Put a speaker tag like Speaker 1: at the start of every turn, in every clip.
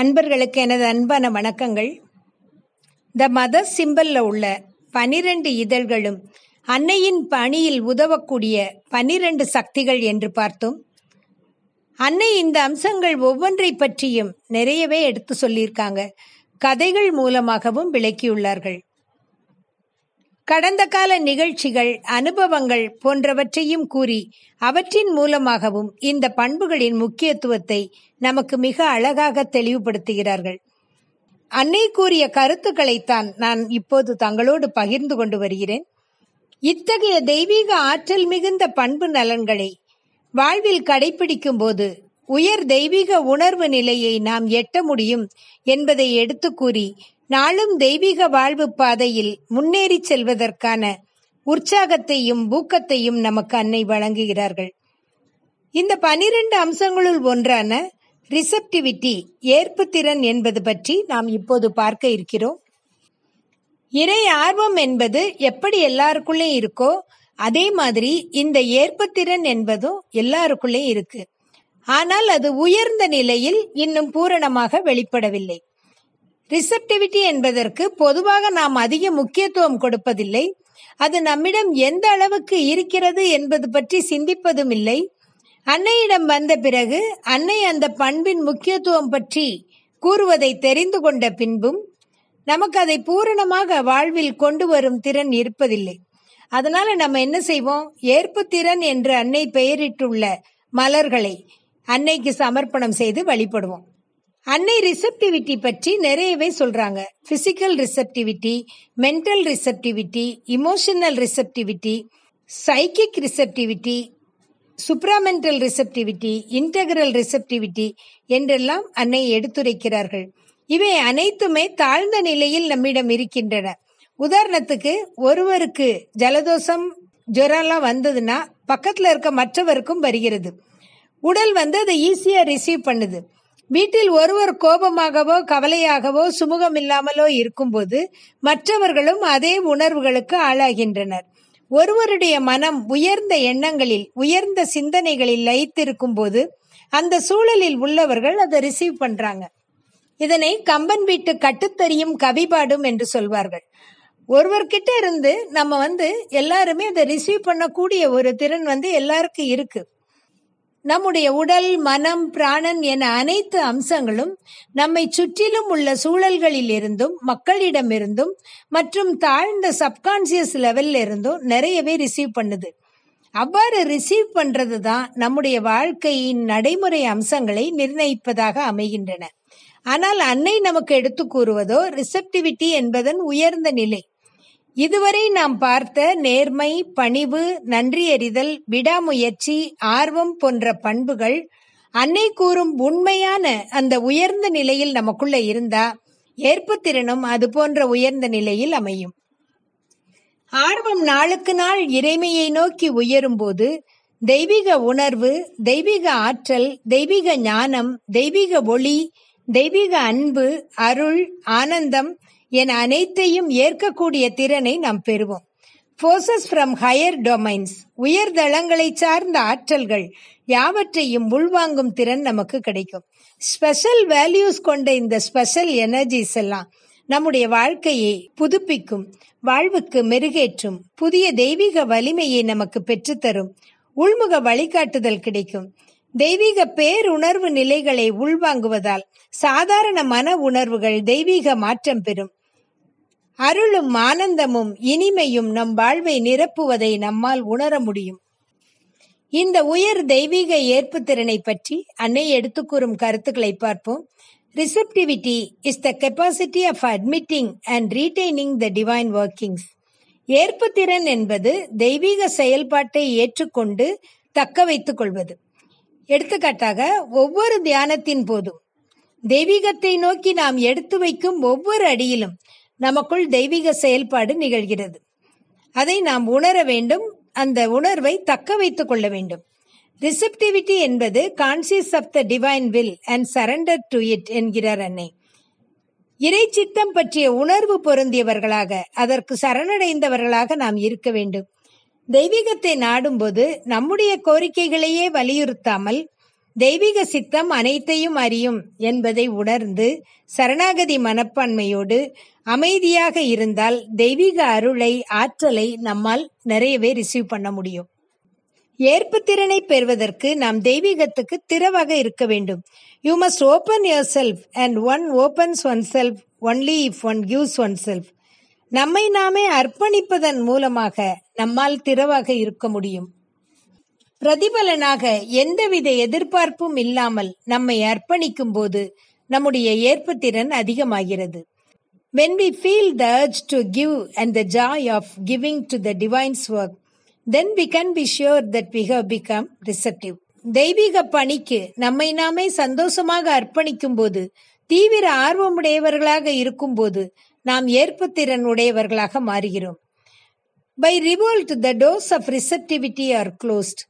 Speaker 1: அன்பர்களுக்கு எனது அன்பான வணக்கங்கள் த மத சிம்பல்ல உள்ள பனிரெண்டு இதழ்களும் அன்னையின் பணியில் உதவக்கூடிய பனிரெண்டு சக்திகள் என்று பார்த்தோம் அன்னை இந்த அம்சங்கள் ஒவ்வொன்றை பற்றியும் நிறையவே எடுத்து சொல்லியிருக்காங்க கதைகள் மூலமாகவும் விளக்கியுள்ளார்கள் கடந்த கால நிகழ்ச்சிகள் அனுபவங்கள் போன்றவற்றையும் கூறி அவற்றின் மூலமாகவும் இந்த பண்புகளின் முக்கியத்துவத்தை நமக்கு மிக அழகாக தெளிவுபடுத்துகிறார்கள் அன்னை கூறிய கருத்துக்களைத்தான் நான் இப்போது தங்களோடு பகிர்ந்து கொண்டு வருகிறேன் இத்தகைய தெய்வீக ஆற்றல் மிகுந்த பண்பு நலன்களை வாழ்வில் கடைபிடிக்கும் போது உயர் தெய்வீக உணர்வு நிலையை நாம் எட்ட முடியும் என்பதை எடுத்து கூறி நாளும் தெய்வீக வாழ்வு பாதையில் முன்னேறி செல்வதற்கான உற்சாகத்தையும் ஊக்கத்தையும் நமக்கு அன்னை வழங்குகிறார்கள் இந்த பனிரெண்டு அம்சங்களுள் ஒன்றான ரிசப்டிவிட்டி ஏற்பு திறன் என்பது பற்றி நாம் இப்போது பார்க்க இருக்கிறோம் இறை ஆர்வம் என்பது எப்படி எல்லாருக்குள்ளே இருக்கோ அதே மாதிரி இந்த ஏற்புத்திறன் என்பதும் எல்லாருக்குள்ளே இருக்கு ஆனால் அது உயர்ந்த நிலையில் இன்னும் பூரணமாக வெளிப்படவில்லை ரிசப்டிவிட்டி என்பதற்கு பொதுவாக நாம் அதிக முக்கியத்துவம் கொடுப்பதில்லை அது நம்மிடம் எந்த அளவுக்கு இருக்கிறது என்பது பற்றி சிந்திப்பதும் இல்லை அன்னையிடம் வந்த பிறகு அன்னை அந்த பண்பின் முக்கியத்துவம் பற்றி கூறுவதை தெரிந்து கொண்ட பின்பும் நமக்கு அதை பூரணமாக வாழ்வில் கொண்டு வரும் திறன் இருப்பதில்லை அதனால நம்ம என்ன செய்வோம் ஏற்பு திறன் என்று அன்னை பெயரிட்டுள்ள மலர்களை அன்னைக்கு சமர்ப்பணம் செய்து வழிபடுவோம் அன்னை ரிசப்டிவிட்டி பற்றி நிறையவே சொல்றாங்க physical receptivity mental receptivity emotional receptivity psychic receptivity supramental receptivity integral receptivity என்றெல்லாம் அன்னை எடுத்துரைக்கிறார்கள் இவை அனைத்துமே தாழ்ந்த நிலையில் நம்மிடம் இருக்கின்றன உதாரணத்துக்கு ஒருவருக்கு ஜலதோஷம் ஜுரம்லாம் வந்ததுன்னா பக்கத்தில் இருக்க மற்றவருக்கும் வருகிறது உடல் வந்து அதை ஈஸியாக ரிசீவ் பண்ணுது வீட்டில் ஒருவர் கோபமாகவோ கவலையாகவோ சுமூகம் இல்லாமலோ இருக்கும்போது மற்றவர்களும் அதே உணர்வுகளுக்கு ஆளாகின்றனர் ஒருவருடைய மனம் உயர்ந்த எண்ணங்களில் உயர்ந்த சிந்தனைகளில் லயித்திருக்கும் போது அந்த சூழலில் உள்ளவர்கள் அதை ரிசீவ் பண்றாங்க இதனை கம்பன் வீட்டு கட்டுத்தறியும் கவிபாடும் என்று சொல்வார்கள் ஒருவர்கிட்ட இருந்து நம்ம வந்து எல்லாருமே அதை ரிசீவ் பண்ணக்கூடிய ஒரு திறன் வந்து எல்லாருக்கும் இருக்கு நம்முடைய உடல் மனம் பிராணன் என அனைத்து அம்சங்களும் நம்மை சுற்றிலும் உள்ள சூழல்களில் இருந்தும் மக்களிடமிருந்தும் மற்றும் தாழ்ந்த சப்கான்சியஸ் லெவல்ல இருந்தும் நிறையவே ரிசீவ் பண்ணுது அவ்வாறு ரிசீவ் பண்றது தான் நம்முடைய வாழ்க்கையின் நடைமுறை அம்சங்களை நிர்ணயிப்பதாக அமைகின்றன ஆனால் அன்னை நமக்கு எடுத்து கூறுவதோ ரிசப்டிவிட்டி என்பதன் உயர்ந்த நிலை இதுவரை நாம் பார்த்த நேர்மை பணிவு நன்றியறிதல் விடாமுயற்சி ஆர்வம் போன்ற பண்புகள் அன்னை கூறும் உண்மையான அந்த உயர்ந்த நிலையில் நமக்குள்ள இருந்தா ஏற்புத்திறனும் அது போன்ற உயர்ந்த நிலையில் அமையும் ஆர்வம் நாளுக்கு நாள் இறைமையை நோக்கி உயரும் போது தெய்வீக உணர்வு தெய்வீக ஆற்றல் தெய்வீக ஞானம் தெய்வீக ஒளி தெய்வீக அன்பு அருள் ஆனந்தம் என அனைத்தையும் ஏற்கக்கூடிய திறனை நாம் பெறுவோம் ஃபோர்சஸ் ஃப்ரம் ஹையர் டொமைன்ஸ் உயர் தளங்களை சார்ந்த ஆற்றல்கள் யாவற்றையும் உள்வாங்கும் திறன் நமக்கு கிடைக்கும் ஸ்பெஷல் வேல்யூஸ் கொண்ட இந்த ஸ்பெஷல் எனர்ஜிஸ் எல்லாம் நம்முடைய வாழ்க்கையை புதுப்பிக்கும் வாழ்வுக்கு மெருகேற்றும் புதிய தெய்வீக வலிமையை நமக்கு பெற்றுத்தரும் உள்முக வழிகாட்டுதல் கிடைக்கும் தெய்வீக பேருணர்வு நிலைகளை உள்வாங்குவதால் சாதாரண மன உணர்வுகள் தெய்வீக மாற்றம் பெறும் அருளும் ஆனந்தமும் இனிமையும் நம் வாழ்வை நிரப்புவதை நம்மால் உணர முடியும் இந்த உயர் தெய்வீக ஏற்பு திறனை பற்றி அன்னை எடுத்துக்கூறும் கருத்துக்களை பார்ப்போம் receptivity is the capacity of admitting and retaining the divine workings திறன் என்பது தெய்வீக செயல்பாட்டை ஏற்றுக்கொண்டு தக்க வைத்துக் கொள்வது எடுத்துக்காட்டாக ஒவ்வொரு தியானத்தின் போதும் தெய்வீகத்தை நோக்கி நாம் எடுத்து வைக்கும் ஒவ்வொரு அடியிலும் நமக்குள் தெய்வீக செயல்பாடு நிகழ்கிறது அதை நாம் உணர வேண்டும் அந்த உணர்வை தக்க வைத்துக் கொள்ள வேண்டும் ரிசப்டிவிட்டி என்பது conscious of the divine will and surrender to it என்கிறார் அன்னை இறை சித்தம் பற்றிய உணர்வு பொருந்தியவர்களாக அதற்கு சரணடைந்தவர்களாக நாம் இருக்க வேண்டும் தெய்வீகத்தை நாடும்போது நம்முடைய கோரிக்கைகளையே வலியுறுத்தாமல் தெய்வீக சித்தம் அனைத்தையும் அறியும் என்பதை உணர்ந்து சரணாகதி மனப்பான்மையோடு அமைதியாக இருந்தால் தெய்வீக அருளை ஆற்றலை நம்மால் நிறையவே ரிசீவ் பண்ண முடியும் ஏற்பு திறனை பெறுவதற்கு நாம் தெய்வீகத்துக்கு திறவாக இருக்க வேண்டும் you must open yourself and one opens oneself only if one gives oneself நம்மை நாமே அர்ப்பணிப்பதன் மூலமாக நம்மால் திறவாக இருக்க முடியும் பிரதிபலனாக எந்தவித எதிர்பார்ப்பும் இல்லாமல் நம்மை அர்ப்பணிக்கும் போது நம்முடைய ஏற்புத்திறன் அதிகமாகிறது when we feel the urge to give and the joy of giving to the divine's work then we can be sure that we have become receptive தெய்வீக பணிக்கு நம்மை நாமே சந்தோஷமாக அர்ப்பணிக்கும் போது தீவிர ஆர்வமுடையவர்களாக இருக்கும் போது நாம் ஏற்புத்திறன் உடையவர்களாக மாறுகிறோம் by revolt the doors of receptivity are closed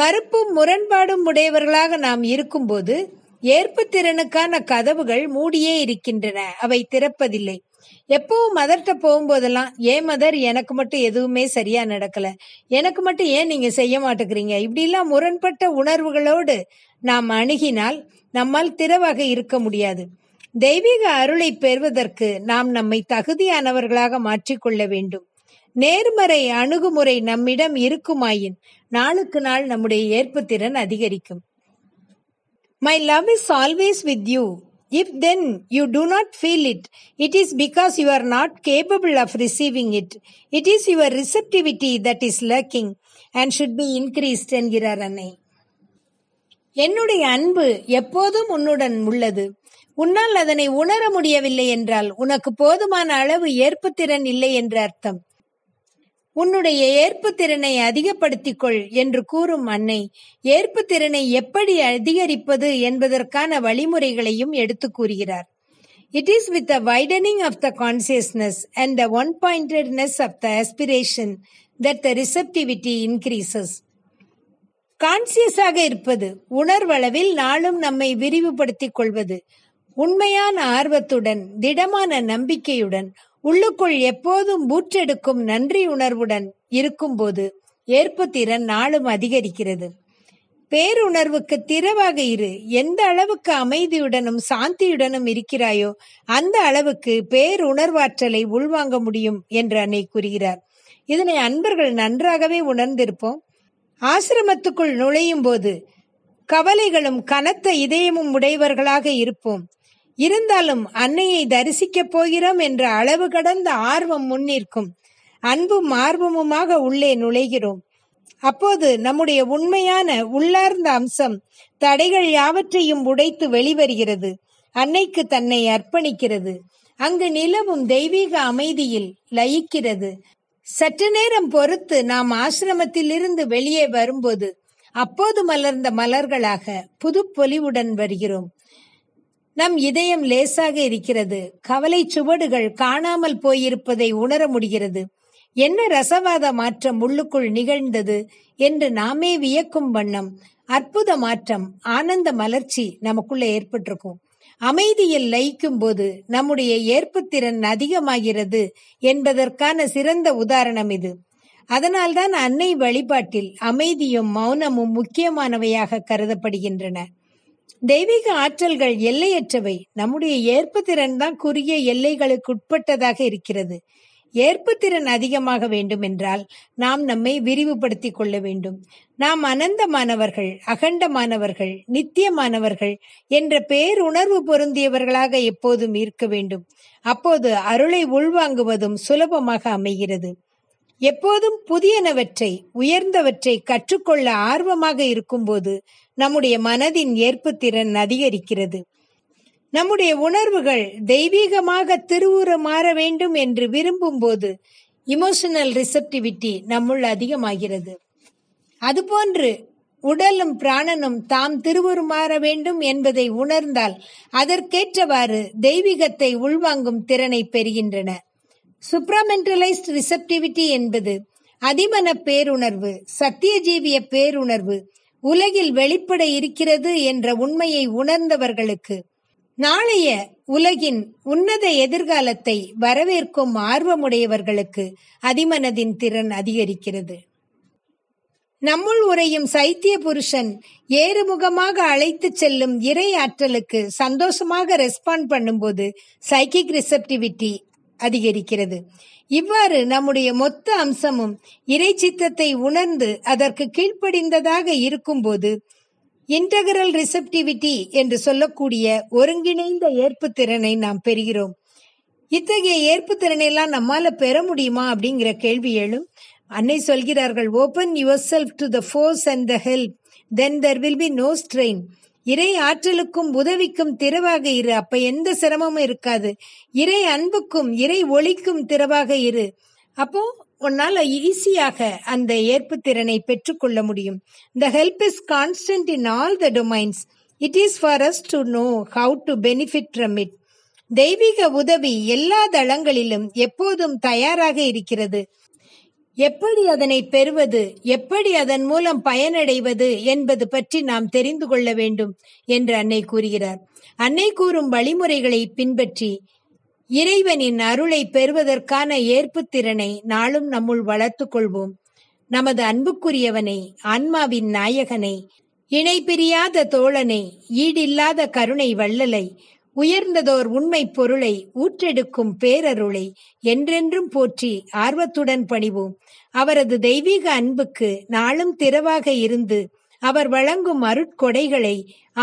Speaker 1: மறுப்பும் முரண்பாடும் உடையவர்களாக நாம் இருக்கும்போது ஏற்பு திறனுக்கான கதவுகள் மூடியே இருக்கின்றன அவை திறப்பதில்லை எப்பவும் மதர்கிட்ட போகும்போதெல்லாம் ஏன் மதர் எனக்கு மட்டும் எதுவுமே சரியா நடக்கல எனக்கு மட்டும் ஏன் நீங்க செய்ய மாட்டேங்கிறீங்க இப்படிலாம் முரண்பட்ட உணர்வுகளோடு நாம் அணுகினால் நம்மால் திறவாக இருக்க முடியாது தெய்வீக அருளை பெறுவதற்கு நாம் நம்மை தகுதியானவர்களாக மாற்றிக்கொள்ள வேண்டும் நேர்மறை அணுகுமுறை நம்மிடம் இருக்குமாயின் நாளுக்கு நாள் நம்முடைய ஏற்புத்திறன் அதிகரிக்கும் my love is always with you if then you do not feel it it is because you are not capable of receiving it it is your receptivity that is lacking and should be increased என்கிறார் அன்னை என்னுடைய அன்பு எப்போதும் உன்னுடன் உள்ளது உன்னால் அதனை உணர முடியவில்லை என்றால் உனக்கு போதுமான அளவு ஏற்புத்திறன் இல்லை என்று அர்த்தம் உன்னுடைய ஏற்பு திறனை அதிகப்படுத்திக் கொள் என்று கூறும் அன்னை ஏற்பு திறனை எப்படி அதிகரிப்பது என்பதற்கான வழிமுறைகளையும் எடுத்து கூறுகிறார் it is with widening of the consciousness and the one pointedness of the aspiration that the receptivity increases கான்சியஸாக இருப்பது உணர்வளவில் நாளும் நம்மை விரிவுபடுத்திக் கொள்வது உண்மையான ஆர்வத்துடன் திடமான நம்பிக்கையுடன் உள்ளுக்குள் எப்போதும் பூற்றெடுக்கும் நன்றி உணர்வுடன் இருக்கும்போது ஏற்பு திறன் நாளும் அதிகரிக்கிறது பேருணர்வுக்கு திறவாக இரு எந்த அளவுக்கு அமைதியுடனும் சாந்தியுடனும் இருக்கிறாயோ அந்த அளவுக்கு பேருணர்வாற்றலை உள்வாங்க முடியும் என்று அன்னை கூறுகிறார் இதனை அன்பர்கள் நன்றாகவே உணர்ந்திருப்போம் ஆசிரமத்துக்குள் நுழையும் போது கவலைகளும் கனத்த இதயமும் உடையவர்களாக இருப்போம் இருந்தாலும் அன்னையை தரிசிக்கப் போகிறோம் என்ற அளவு கடந்த ஆர்வம் முன்னிற்கும் அன்பும் ஆர்வமுமாக உள்ளே நுழைகிறோம் அப்போது நம்முடைய உண்மையான உள்ளார்ந்த அம்சம் தடைகள் யாவற்றையும் உடைத்து வெளிவருகிறது அன்னைக்கு தன்னை அர்ப்பணிக்கிறது அங்கு நிலவும் தெய்வீக அமைதியில் லயிக்கிறது சற்று நேரம் பொறுத்து நாம் ஆசிரமத்திலிருந்து வெளியே வரும்போது அப்போது மலர்ந்த மலர்களாக புது பொலிவுடன் வருகிறோம் நம் இதயம் லேசாக இருக்கிறது கவலை சுவடுகள் காணாமல் போயிருப்பதை உணர முடிகிறது என்ன ரசவாத மாற்றம் உள்ளுக்குள் நிகழ்ந்தது என்று நாமே வியக்கும் வண்ணம் அற்புத மாற்றம் ஆனந்த மலர்ச்சி நமக்குள்ள ஏற்பட்டிருக்கும் அமைதியில் லயிக்கும் போது நம்முடைய ஏற்புத்திறன் அதிகமாகிறது என்பதற்கான சிறந்த உதாரணம் இது அதனால்தான் அன்னை வழிபாட்டில் அமைதியும் மௌனமும் முக்கியமானவையாக கருதப்படுகின்றன தெய்வீக ஆற்றல்கள் எல்லையற்றவை நம்முடைய ஏற்புத்திறன் தான் குறுகிய எல்லைகளுக்கு உட்பட்டதாக இருக்கிறது ஏற்புத்திறன் அதிகமாக வேண்டும் என்றால் நாம் நம்மை விரிவுபடுத்திக் கொள்ள வேண்டும் நாம் அனந்தமானவர்கள் அகண்டமானவர்கள் நித்தியமானவர்கள் என்ற பேருணர்வு பொருந்தியவர்களாக எப்போதும் இருக்க வேண்டும் அப்போது அருளை உள்வாங்குவதும் சுலபமாக அமைகிறது எப்போதும் புதியனவற்றை உயர்ந்தவற்றை கற்றுக்கொள்ள ஆர்வமாக இருக்கும்போது நம்முடைய மனதின் திறன் அதிகரிக்கிறது நம்முடைய உணர்வுகள் தெய்வீகமாக திருவுற மாற வேண்டும் என்று விரும்பும் போது இமோஷனல் ரிசப்டிவிட்டி நம்முள் அதிகமாகிறது அதுபோன்று உடலும் பிராணனும் தாம் திருவுருமாற வேண்டும் என்பதை உணர்ந்தால் அதற்கேற்றவாறு தெய்வீகத்தை உள்வாங்கும் திறனை பெறுகின்றன சுப்ராமெண்டலைஸ்ட் ரிசப்டிவிட்டி என்பது அதிமன பேருணர்வு சத்தியஜீவிய பேருணர்வு உலகில் வெளிப்பட இருக்கிறது என்ற உண்மையை உணர்ந்தவர்களுக்கு நாளைய உலகின் உன்னத எதிர்காலத்தை வரவேற்கும் ஆர்வமுடையவர்களுக்கு அதிமனதின் திறன் அதிகரிக்கிறது நம்முள் உரையும் சைத்திய புருஷன் ஏறுமுகமாக அழைத்து செல்லும் இறை ஆற்றலுக்கு சந்தோஷமாக ரெஸ்பாண்ட் பண்ணும்போது சைக்கிக் ரிசப்டிவிட்டி அதிகரிக்கிறது இவ்வாறு நம்முடைய மொத்த அம்சமும் இறை சித்தத்தை உணர்ந்து அதற்கு கீழ்ப்படிந்ததாக இருக்கும்போது இன்டகரல் ரிசப்டிவிட்டி என்று சொல்லக்கூடிய ஒருங்கிணைந்த ஏற்பு திறனை நாம் பெறுகிறோம் இத்தகைய ஏற்பு எல்லாம் நம்மால பெற முடியுமா அப்படிங்கிற கேள்வி எழும் அன்னை சொல்கிறார்கள் open yourself to the force and the help then there will be no strain இறை ஆற்றலுக்கும் உதவிக்கும் திறவாக இரு அப்ப எந்த சிரமமும் இருக்காது இறை அன்புக்கும் இறை ஒளிக்கும் திறவாக இரு அப்போ உன்னால ஈஸியாக அந்த ஏற்பு திறனை பெற்றுக்கொள்ள முடியும் the help is constant in all the domains it is for us to know how to benefit from it தெய்வீக உதவி எல்லா தளங்களிலும் எப்போதும் தயாராக இருக்கிறது எப்படி அதனை பெறுவது எப்படி அதன் மூலம் பயனடைவது என்பது பற்றி நாம் தெரிந்து கொள்ள வேண்டும் என்று அன்னை கூறுகிறார் அன்னை கூறும் வழிமுறைகளை பின்பற்றி இறைவனின் அருளை பெறுவதற்கான ஏற்பு திறனை நாளும் நம்முள் வளர்த்து கொள்வோம் நமது அன்புக்குரியவனை ஆன்மாவின் நாயகனை இணை பிரியாத தோழனை ஈடில்லாத கருணை வள்ளலை உயர்ந்ததோர் உண்மை பொருளை ஊற்றெடுக்கும் பேரருளை என்றென்றும் போற்றி ஆர்வத்துடன் பணிவோம் அவரது தெய்வீக அன்புக்கு நாளும் திரவாக இருந்து அவர் வழங்கும் அருட்கொடைகளை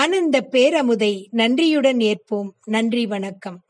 Speaker 1: ஆனந்த பேரமுதை நன்றியுடன் ஏற்போம் நன்றி வணக்கம்